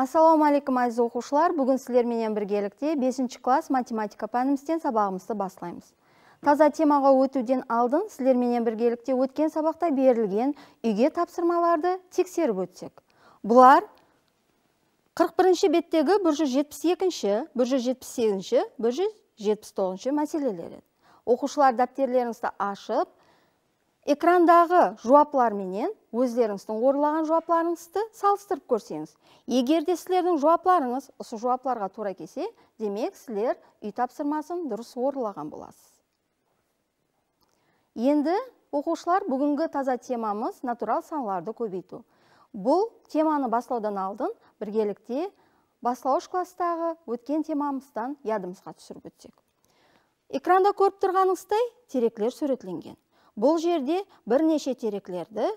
алейкум айзы оқушылар бүгін сіздерменен біргелікте 5 класс математика пәнімізден сабағымызды бастаймыз таза темаға өтуден алдын сілерменен біргелікте өткен сабақта берілген үйге тапсырмаларды тексеріп өтсек бұлар 41 беттегі 172, 178, 179 мәселелер мәселелері. оқушылар дәптерлеріңізді ашып экрандағы менен, өздеріңіздің орылаған жауаптарыңызды салыстырып көрсеңіз егер де сіздердің осы жуапларға тура келсе демек сілер үй тапсырмасын дұрыс орылаған боласыз енді оқушылар бүгінгі таза темамыз натурал санларды көбейту бұл теманы баслаудан алдын біргелікте бастауыш класстағы өткен темамыздан ядымызға түсіріп өтсек экранда көріп тұрғаныңыздай теректілер суретленген бұл жерде бірнеше теректілерді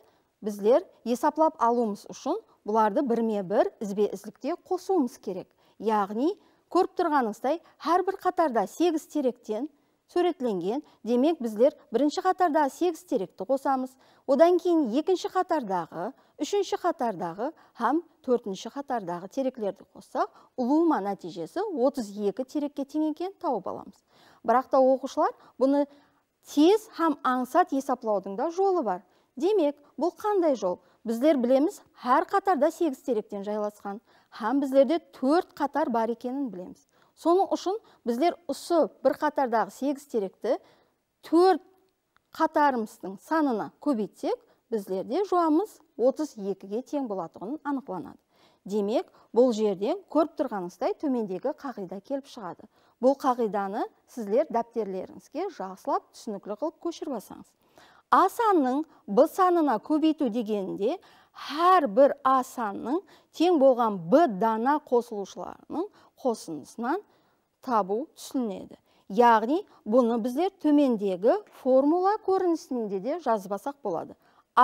біздер есаплап алуымыз үшін бұларды бірме бір ізбе ізлікте қосуымыз керек яғни көріп тұрғаныңыздай әрбір қатарда 8 теректен суретленген демек біздер бірінші қатарда 8 теректі қосамыз одан кейін екінші қатардағы үшінші қатардағы һәм төртінші қатардағы теректерді қоссақ ұлума нәтижесі 32 терекке тең екенін тауып аламыз бірақ оқушылар бұны тез һәм аңсат есаплаудың да жолы бар демек бұл қандай жол біздер білеміз әр қатарда 8 теректен жайласқан һәм біздерде төрт қатар бар екенін білеміз соның үшін біздер ұсы бір қатардағы сегіз теректі 4 қатарымыздың санына көбейтсек біздерде жуамыз 32-ге тең болатынын анықланады демек бұл жерден көріп тұрғаныңыздай төмендегі қағида келіп шығады бұл қағиданы сіздер дәптерлеріңізге жақсылап түсінікті қылып көшіріп алсаңыз а санның б санына көбейту дегенде бір а санның тең болған б дана қосылушыларының қосындысынан табу түсінеді яғни бұны біздер төмендегі формула көрінісінде де жазбасақ болады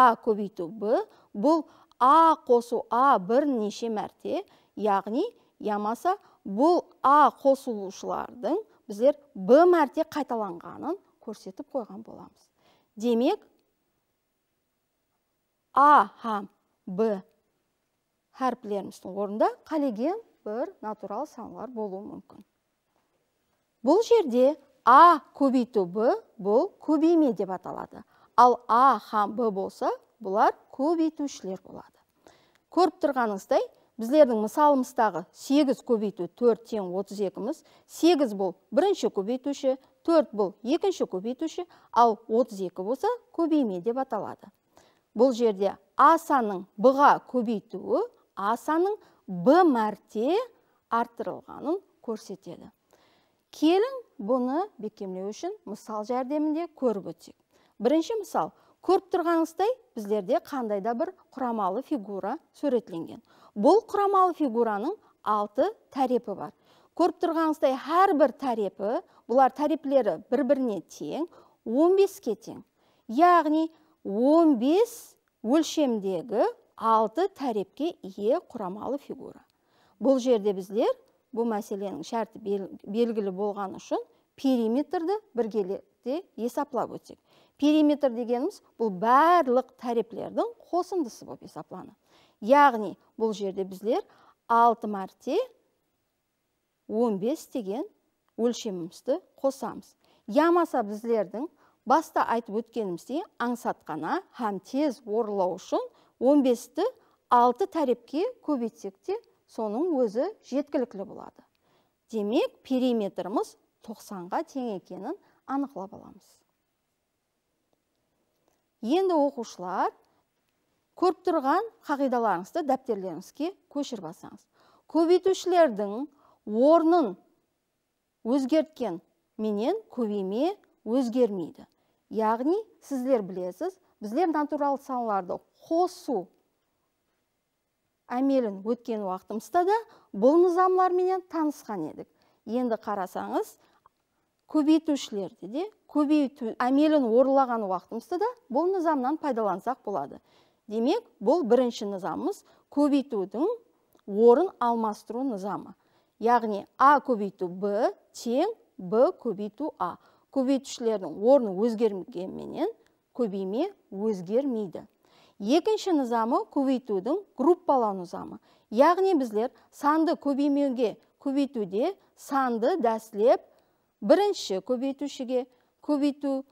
а көбейту б бұл а қосу а бір неше мәрте яғни ямаса бұл а қосылушылардың біздер б мәрте қайталанғанын көрсетіп қойған боламыз демек а һәм б хәрпілеріміздің орында қалеген бір натурал саңлар болуы мүмкін бұл жерде а көбейту б бұл көбейме деп аталады ал а һәм б болса бұлар үшілер болады көріп тұрғаныңыздай біздердің мысалымыздағы 8 көбейту 4 тен 32-міз 8 бұл бірінші көбейтуші төрт бұл екінші көбейтуші ал 32 болса көбейме деп аталады бұл жерде а бұға б-ға көбейтуі а санын б мәрте арттырылғанын көрсетеді келің бұны бекемлеу үшін мысал жәрдемінде көріп өтсек бірінші мысал көріп тұрғаныңыздай біздерде қандай да бір құрамалы фигура сөретленген. бұл құрамалы фигураның алты тәрепі бар көріп тұрғаныңыздай әрбір тарепі бұлар тәреплері бір біріне тең 15-ке тең яғни 15 өлшемдегі 6 тарепке ие құрамалы фигура бұл жерде біздер бұл мәселенің шарты белгілі болған үшін периметрді біргелікте есаплап өтсек периметр дегеніміз бұл барлық тәреплердің қосындысы болып есапланады яғни бұл жерде біздер 6 мәрте 15 деген өлшемімізді қосамыз ямаса біздердің баста айтып өткеніміздей аңсатқана һәм тез орылау үшін 15-ті 6 тәрепке көбейтсек те соның өзі жеткілікті болады демек периметріміз 90-ға тең екенін анықтап аламыз енді оқушылар көріп тұрған қағидаларыңызды дәптерлеріңізге көшіріп алсаңыз көбейтушілердің орнын өзгерткен менен көбейме өзгермейді яғни сіздер білесіз біздер натурал саналарды қосу әмелін өткен уақытымызда да бұл нызамларменен танысқан едік енді қарасаңыз көбейтушілерді де көбейту әмелін орылаған уақытымызда да бұл нызамнан пайдалансақ болады демек бұл бірінші нызамымыз көбейтудің орын алмастыру нызамы яғни а көбейту б тең б көбейту а көбейтушілердің орны өзгермегенменен көбейме өзгермейді екінші нызамы көбейтудің группалау нұзамы. яғни біздер санды көбеймеуге көбейтуде санды дәсілеп бірінші көбейтушіге көбейту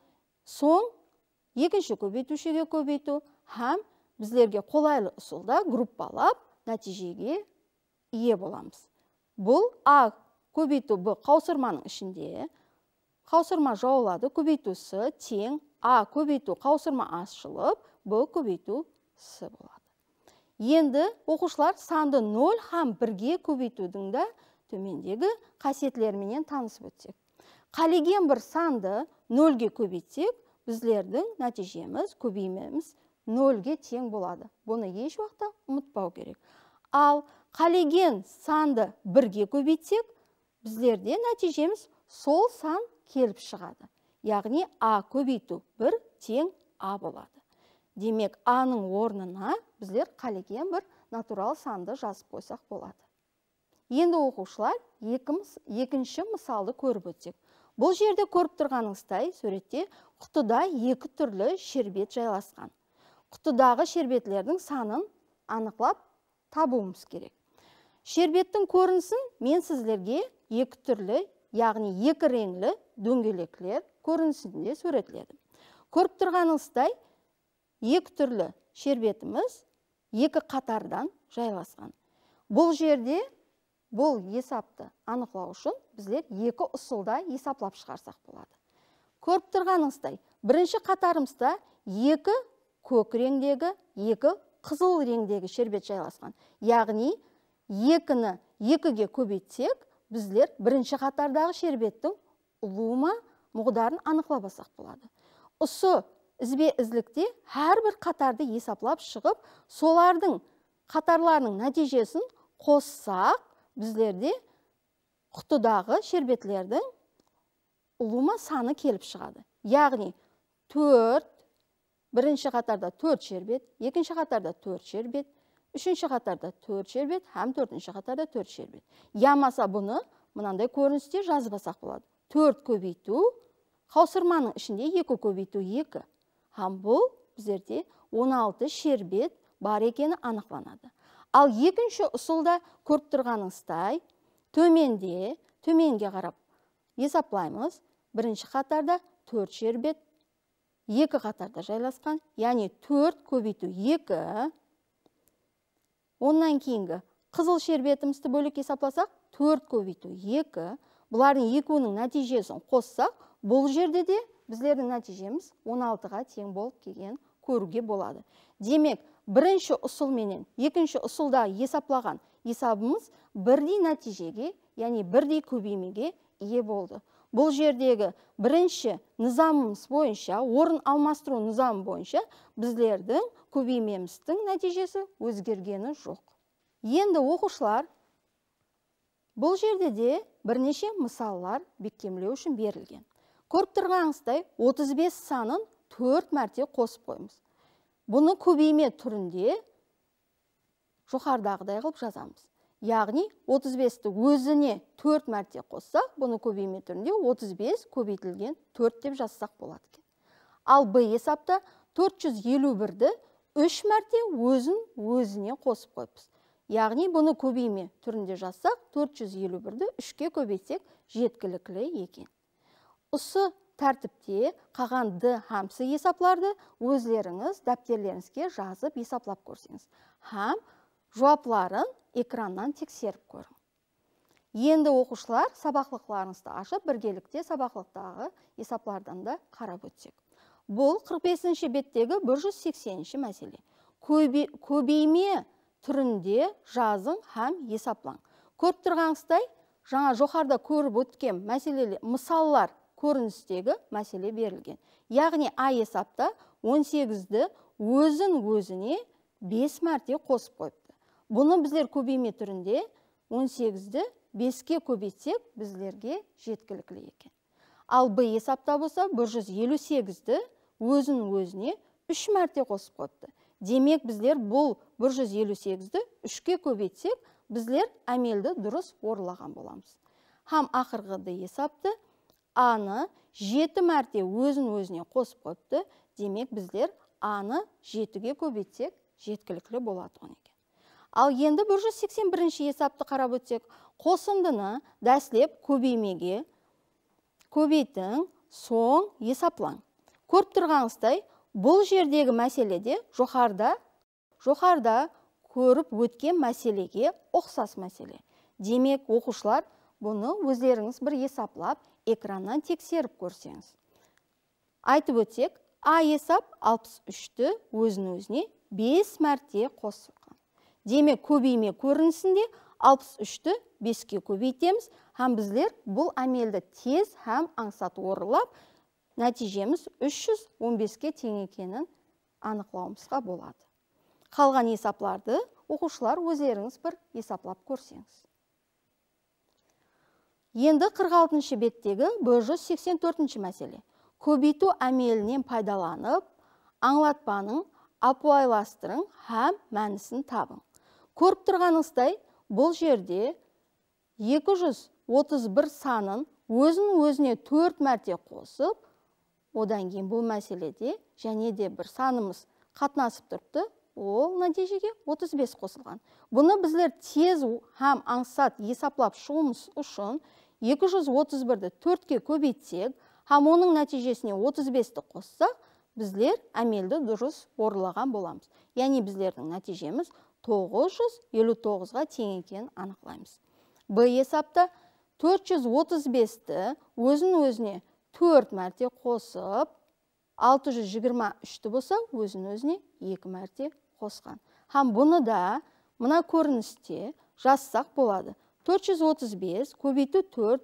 соң екінші көбейтушіге көбейту һәм бізлерге қолайлы ұсылда группалап нәтижеге ие боламыз бұл а көбейту б қаусырманың ішінде қаусырма жауылады көбейтусі тең а көбейту қаусырма ашылып б көбейту с болады енді оқушылар санды 0 һәм бірге көбейтудің да төмендегі қасиеттеріменен танысып өтсек қалеген бір санды нөлге көбейтсек біздердің нәтижеміз көбеймеміз нөлге тең болады бұны еш уақытта ұмытпау керек ал қалеген санды бірге көбейтсек біздерде нәтижеміз сол сан келіп шығады яғни а көбейту бір тең а болады демек аның орнына біздер қалеген бір натурал санды жазып қойсақ болады енді оқушылар екінші мысалды көріп өтсек бұл жерде көріп тұрғаныңыздай суретте құтыда екі түрлі шербет жайласқан құтыдағы шербетлердің санын анықлап табуымыз керек шербеттің көрінісін мен сіздерге екі түрлі яғни екі реңлі дөңгелеклер көрінісінде суреттедім көріп тұрғаныңыздай екі түрлі шербетіміз екі қатардан жайласқан бұл жерде бұл есапты анықлау үшін біздер екі ұсылда есаплап шығарсақ болады көріп тұрғаныңыздай бірінші қатарымызда екі көк реңдегі екі қызыл реңдегі шербет жайласқан яғни екіні екіге көбейтсек біздер бірінші қатардағы шербеттің ұлуы ма мұғдарын анықлап алсақ болады ұсы ізбе ізлікте әрбір қатарды есаплап шығып солардың қатарларының нәтижесін қоссақ біздерде құтыдағы шербетлердің ұлума саны келіп шығады яғни төрт бірінші қатарда төрт шербет екінші қатарда төрт шербет үшінші қатарда төрт шербет һәм төртінші қатарда төрт шербет ямаса бұны мынандай көріністе жазбасақ болады төрт көбейту қаусырманың ішінде екі көбейту екі һәм бұл біздерде 16 шербет бар екені анықланады. ал екінші ұсылда көріп тұрғаныңыздай төменде төменге қарап есаплаймыз бірінші қатарда төрт шербет екі қатарда жайласқан яғни төрт көбейту екі оннан кейінгі қызыл шербетімізді бөлек есапласақ төрт көбейту екі бұлардың екеуінің нәтижесін қоссақ бұл жерде де біздердің нәтижеміз 16-ға тең болып келген көруге болады демек бірінші ұсыл менен екінші ұсылда есаплаған есабымыз бірдей нәтижеге яғни бірдей көбеймеге ие болды бұл жердегі бірінші нызамымыз бойынша орын алмастыру нызамы бойынша біздердің көбеймеміздің нәтижесі өзгергені жоқ енді оқушылар бұл жерде де бірнеше мысаллар бектемелеу үшін берілген көріп тұрғаныңыздай 35 санын 4 мәрте қосып қоймыз бұны көбейме түрінде жоғарыдағыдай қылып жазамыз яғни 35-ті өзіне 4 мәрте қоссақ бұны көбейме түрінде 35 көбейтілген 4 деп жазсақ болады екен ал б есапта 451-ді 3 мәрте өзін өзіне қосып қойыппыз яғни бұны көбейме түрінде жазсақ 451-ді 3-ке көбейтсек жеткіліклі екен Ұсы тәртіпте қаған д хамсы есапларды өзлеріңіз дәптерлеріңізге жазып есаплап көрсеңіз Хам жуапларын экраннан тексеріп көрің енді оқушылар сабақлықларыңызды ашып біргелікте сабақлықтағы есаплардан да қарап өтсек бұл 45-ші беттегі 180-ші мәселе көбейме түрінде жазың һәм есаплан. көріп тұрғаныңыздай жаңа жоқарда көріп өткен мәселелер мысаллар көріністегі мәселе берілген яғни а есапта 18-ді өзін өзіне 5 мәрте қосып қойып бұны біздер көбейме түрінде 18-ді 5-ке көбейтсек біздерге жеткілікті екен ал б есапта болса 158-ді өзінің өзіне 3 мәрте қосып қойыпты демек біздер бұл 158-ді 3-ке көбейтсек біздер әмелді дұрыс орлаған боламыз Хам ақырғыды есапты аны 7 мәрте өзін өзіне қосып қойыпты демек біздер аны 7-ге көбейтсек жеткілікті болады ал енді 181-ші есапты қарап өтсек қосындыны дәслеп көбеймеге көбейтің соң есаплан. көріп тұрғаныңыздай бұл жердегі мәселеде жоқарда жоқарда көріп өткен мәселеге оқсас мәселе демек оқушылар бұны өзлеріңіз бір есаплап экраннан тексеріп көрсеңіз айтып өтсек а есап 63-ті өзін өзіне 5 мәрте қосып демек көбейме көрінісінде 63-ті 5-ке көбейтеміз һәм біздер бұл әмелді тез һәм аңсат орылап нәтижеміз 315-ке тең анықлауымызға болады қалған есапларды оқушылар өзеріңіз бір есаплап көрсеңіз енді 46 ші беттегі 184-ші мәселе көбейту әмелінен пайдаланып аңлатпаның апуайластырың һәм мәнісін табың көріп тұрғаныңыздай бұл жерде 231 санын өзін өзіне төрт мәрте қосып одан кейін бұл мәселеде және де бір санымыз қатынасып тұрыпты ол нәтижеге 35 қосылған бұны біздер тез һәм аңсат есаплап шығуымыз үшін 231-ді төртке көбейтсек һәм оның нәтижесіне 35-ті қоссақ біздер әмелді дұрыс орылаған боламыз яғни біздердің нәтижеміз 959-ға тең екенін анықлаймыз. Б есапта 435-ті өзін өзіне 4 мәрте қосып, 623-ті болса, өзін өзіне 2 мәрте қосқан. Хам бұны да мына көріністе жазсақ болады. 435 көбейту 4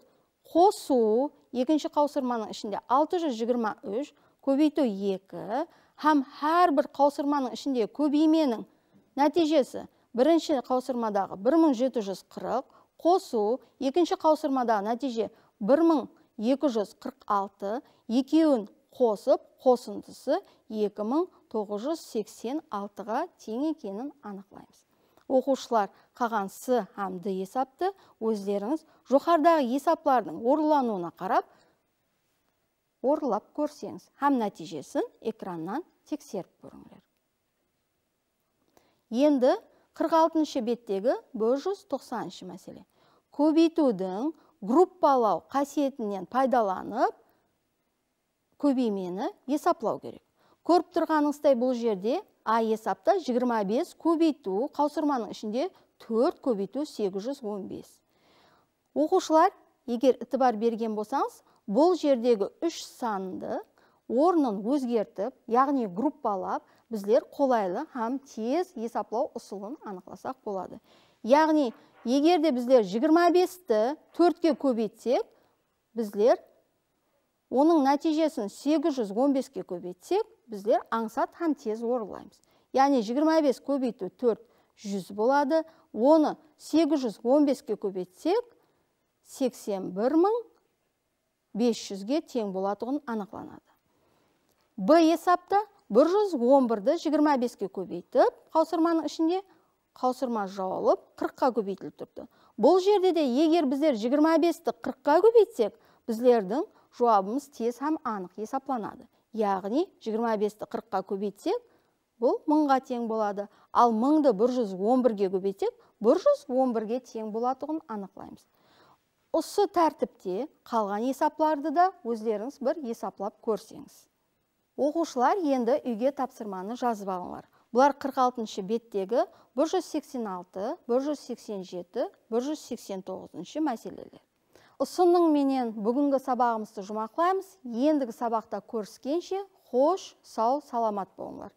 қосу екінші қаусырманың ішінде 623 көбейту 2 һәм әрбір қаусырманың ішінде көбейменің нәтижесі бірінші қаусырмадағы 1740 қосу екінші қаусырмадағы нәтиже 1246 екеуін қосып қосындысы 2986-ға тең екенін анықлаймыз оқушылар қаған с д есапты өздеріңіз жоқардағы есаплардың орылануына қарап орылап көрсеңіз һәм нәтижесін экраннан тексеріп көріңдер енді 46 беттегі 590 мәселе көбейтудің группалау қасиетінен пайдаланып көбеймені есаплау керек көріп тұрғаныңыздай бұл жерде а есапта 25 көбейту қаусырманың ішінде 4 көбейту 815 оқушылар егер бар берген болсаңыз бұл жердегі 3 санды орнын өзгертіп яғни группалап біздер қолайлы һәм тез есаплау ұсылын анықласақ болады яғни егер де біздер 25-ті 4-ке көбейтсек біздер оның нәтижесін 815-ке көбейтсек біздер аңсат һәм тез орылаймыз яғни 25 көбейту 4 100 болады оны 815-ке көбейтсек 81 500-ге тең болатұғын анықланады б есапты 111-ді 25-ке көбейтіп, қаусырманың ішінде қаусырма жауалып 40-қа көбейтіліп тұрды. Бұл жерде де егер біздер 25-ті 40-қа көбейтсек, біздердің жауабымыз тез һәм анық есапланады. Яғни 25-ті 40-қа көбейтсек, бұл 1000-ға тең болады. Ал 1000-ді 111-ге көбейтсек, 111-ге тең болатынын анықлаймыз. Осы тәртіпте қалған есапларды да өздеріңіз бір есаплап көрсеңіз. Оқушылар енді үйге тапсырманы жазып алыңлар. Бұлар 46-шы беттегі 186, 187, 189-шы мәселелер. ұсынның менен бүгінгі сабағымызды жұмақылаймыз, Ендігі сабақта көріскенше, қош, сау, саламат болыңлар.